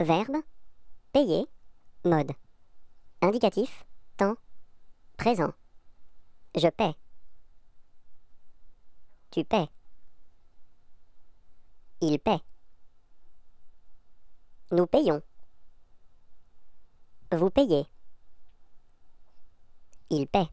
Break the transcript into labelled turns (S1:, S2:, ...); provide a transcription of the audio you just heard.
S1: Verbe, payer, mode. Indicatif, temps, présent. Je paie. Tu paies. Il paie. Nous payons. Vous payez. Il paie.